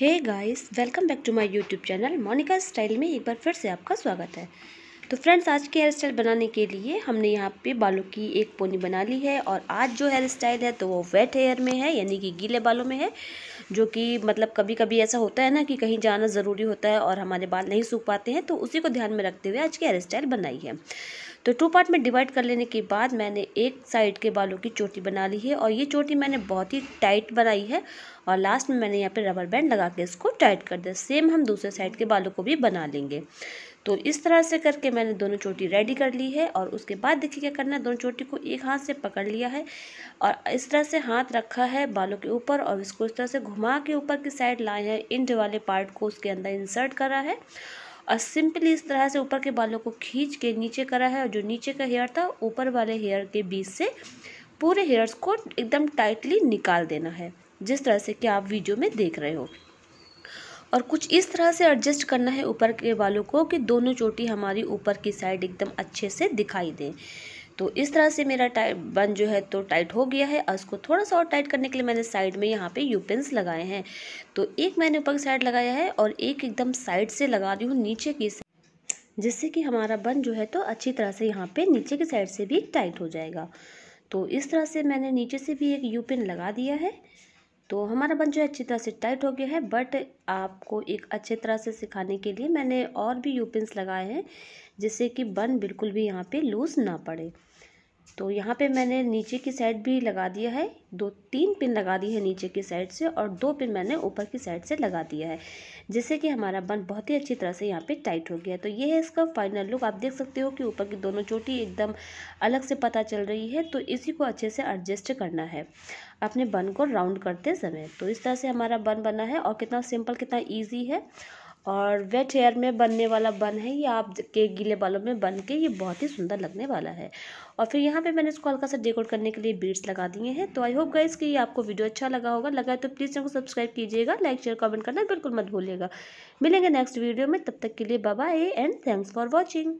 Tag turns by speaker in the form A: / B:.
A: hey guys welcome back to my YouTube channel Monika style में एक बार फिर से आपका स्वागत है तो फ्रेंड्स आज के हेयर स्टाइल बनाने के लिए हमने यहाँ पे बालों की एक पोनी बना ली है और आज जो हेयर स्टाइल है तो वो वेट हेयर में है यानी कि गीले बालों में है जो कि मतलब कभी कभी ऐसा होता है ना कि कहीं जाना ज़रूरी होता है और हमारे बाल नहीं सूख पाते हैं तो उसी को ध्यान में रखते हुए आज की हेयर स्टाइल बनाई है तो टू पार्ट में डिवाइड कर लेने के बाद मैंने एक साइड के बालों की चोटी बना ली है और ये चोटी मैंने बहुत ही टाइट बनाई है और लास्ट में मैंने यहाँ पे रबर बैंड लगा के इसको टाइट कर दिया सेम हम दूसरे साइड के बालों को भी बना लेंगे तो इस तरह से करके मैंने दोनों चोटी रेडी कर ली है और उसके बाद देखिए क्या करना है दोनों चोटी को एक हाथ से पकड़ लिया है और इस तरह से हाथ रखा है बालों के ऊपर और इसको इस तरह से घुमा के ऊपर की साइड लाए हैं इंड वाले पार्ट को उसके अंदर इंसर्ट करा है और सिंपली इस तरह से ऊपर के बालों को खींच के नीचे करा है और जो नीचे का हेयर था ऊपर वाले हेयर के बीच से पूरे हेयर्स को एकदम टाइटली निकाल देना है जिस तरह से कि आप वीडियो में देख रहे हो और कुछ इस तरह से एडजस्ट करना है ऊपर के बालों को कि दोनों चोटी हमारी ऊपर की साइड एकदम अच्छे से दिखाई दें तो इस तरह से मेरा टाइट बन जो है तो टाइट हो गया है और उसको थोड़ा सा और टाइट करने के लिए मैंने साइड में यहाँ पे यूपिन्स लगाए हैं तो एक मैंने ऊपर की साइड लगाया है और एक एकदम साइड से लगा रही हूँ नीचे की जिससे कि हमारा बन जो है तो अच्छी तरह से यहाँ पे नीचे की साइड से भी टाइट हो जाएगा तो इस तरह से मैंने नीचे से भी एक यूपिन लगा दिया है तो हमारा बन जो है अच्छी तरह से टाइट हो गया है बट आपको एक अच्छे तरह से सिखाने के लिए मैंने और भी पिंस लगाए हैं जिससे कि बन बिल्कुल भी यहाँ पे लूज़ ना पड़े तो यहाँ पे मैंने नीचे की साइड भी लगा दिया है दो तीन पिन लगा दी है नीचे की साइड से और दो पिन मैंने ऊपर की साइड से लगा दिया है जिससे कि हमारा बन बहुत ही अच्छी तरह से यहाँ पे टाइट हो गया है तो ये है इसका फाइनल लुक आप देख सकते हो कि ऊपर की दोनों चोटी एकदम अलग से पता चल रही है तो इसी को अच्छे से एडजस्ट करना है अपने बन को राउंड करते समय तो इस तरह से हमारा बन बना है और कितना सिंपल कितना ईजी है और वेट हेयर में बनने वाला बन है ये आपके गीले बालों में बन के ये बहुत ही सुंदर लगने वाला है और फिर यहाँ पे मैंने इसको हल्का सा डेकोर करने के लिए बीड्स लगा दिए हैं तो आई होप गाइस कि ये आपको वीडियो अच्छा लगा होगा लगा है तो प्लीज़ चैनल को सब्सक्राइब कीजिएगा लाइक शेयर कमेंट करना बिल्कुल मत भूलिएगा मिलेंगे नेक्स्ट वीडियो में तब तक के लिए bye and thanks for watching